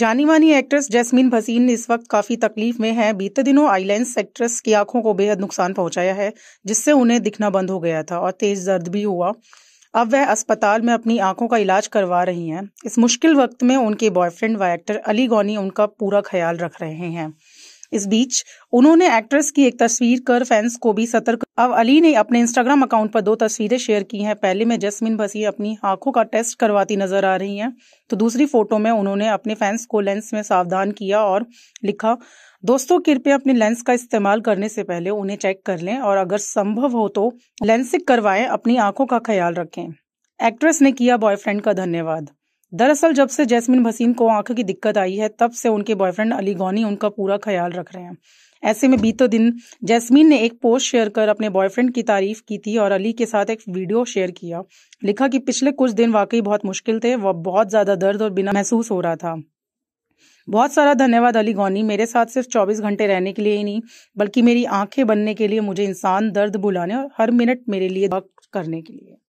जानी मानी actress jasmine Bhasin इस वक्त काफी तकलीफ में हैं बीते दिनों आईलैंड एक्ट्रेस की आंखों को बेहद नुकसान पहुंचाया है जिससे उन्हें दिखना बंद हो गया था और तेज दर्द भी हुआ अब वह अस्पताल में अपनी आंखों का इलाज करवा रही हैं इस मुश्किल वक्त में उनके बॉयफ्रेंड व एक्टर अली गौनी उनका पूरा ख्याल रख रहे हैं इस बीच उन्होंने एक्ट्रेस की एक तस्वीर कर फैंस को भी सतर्क अब अली ने अपने इंस्टाग्राम अकाउंट पर दो तस्वीरें शेयर की हैं पहले में जस्मिन भसी अपनी आंखों का टेस्ट करवाती नजर आ रही हैं तो दूसरी फोटो में उन्होंने अपने फैंस को लेंस में सावधान किया और लिखा दोस्तों कृपया अपने लेंस का इस्तेमाल करने से पहले उन्हें चेक कर लें और अगर संभव हो तो लेंसिक करवाएं अपनी आंखों का ख्याल रखें एक्ट्रेस ने किया बॉयफ्रेंड का धन्यवाद दरअसल जब से जैस्मिन भसीन को आंख की दिक्कत आई है तब से उनके बॉयफ्रेंड अली गौनी उनका पूरा ख्याल रख रहे हैं ऐसे में बीते दिन जैस्मिन ने एक पोस्ट शेयर कर अपने बॉयफ्रेंड की तारीफ की थी और अली के साथ एक वीडियो शेयर किया लिखा कि पिछले कुछ दिन वाकई बहुत मुश्किल थे वह बहुत ज्यादा दर्द और बिना महसूस हो रहा था बहुत सारा धन्यवाद अली गौनी मेरे साथ सिर्फ 24 घंटे रहने के लिए ही नहीं बल्कि मेरी आंखें बनने के लिए मुझे इंसान दर्द बुलाने और हर मिनट मेरे लिए करने के लिए